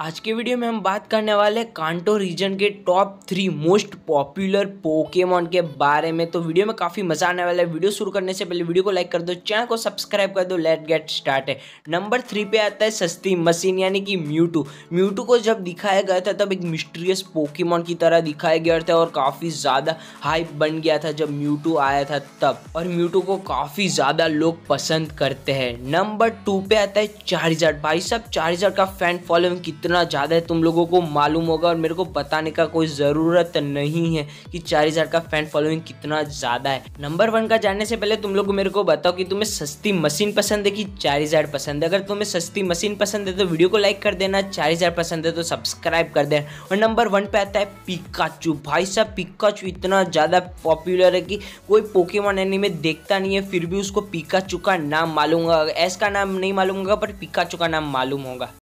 आज के वीडियो में हम बात करने वाले कांटो रीजन के top three most popular Pokemon के बारे में तो वीडियो में काफ़ी मज़ा आने वाला है वीडियो शुरू करने से पहले वीडियो को लाइक कर दो चैनल को सब्सक्राइब कर दो लेट गेट स्टार्ट है नंबर थ्री पे आता है सस्ती मशीन यानी कि म्यूटू म्यूटू को जब दिखाया गया था तब एक मिस्ट्रियस पोकेमॉन की तरह दिखाया गया था और काफ़ी ज़्यादा हाइप बन गया था जब म्यूटू आया था तब और म्यूटू को काफ़ी ज़्यादा लोग पसंद करते हैं नंबर टू पे आता है चार्जर भाई साहब चार्जर का फैन फॉलोइंग कितना इतना ज़्यादा है तुम लोगों को मालूम होगा और मेरे को बताने का कोई ज़रूरत नहीं है कि चारिजार का फैन फॉलोइंग कितना ज़्यादा है नंबर वन का जानने से पहले तुम लोग मेरे को बताओ कि तुम्हें सस्ती मशीन पसंद है कि चारिजार पसंद है अगर तुम्हें सस्ती मशीन पसंद है तो वीडियो को लाइक कर देना चारिजार पसंद है तो सब्सक्राइब कर देना और नंबर वन पे आता है पिकाचू भाई साहब पिकाचू इतना ज़्यादा पॉपुलर है कि कोई पोकेमॉन में देखता नहीं है फिर भी उसको पिकाचू का नाम मालूम होगा एस का नाम नहीं मालूम होगा पर पिकाचू का नाम मालूम होगा